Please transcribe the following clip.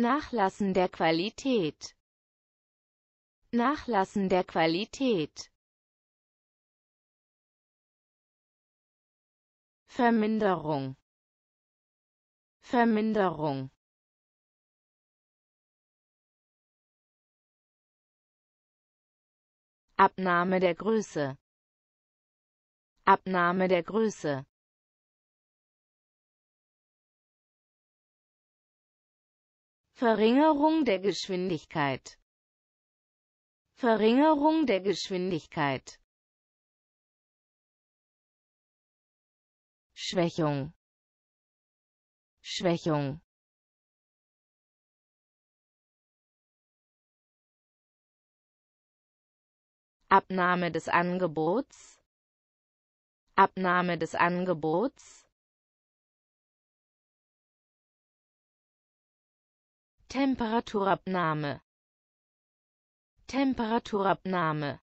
Nachlassen der Qualität. Nachlassen der Qualität. Verminderung. Verminderung. Abnahme der Größe. Abnahme der Größe. Verringerung der Geschwindigkeit Verringerung der Geschwindigkeit Schwächung Schwächung Abnahme des Angebots Abnahme des Angebots Temperaturabnahme Temperaturabnahme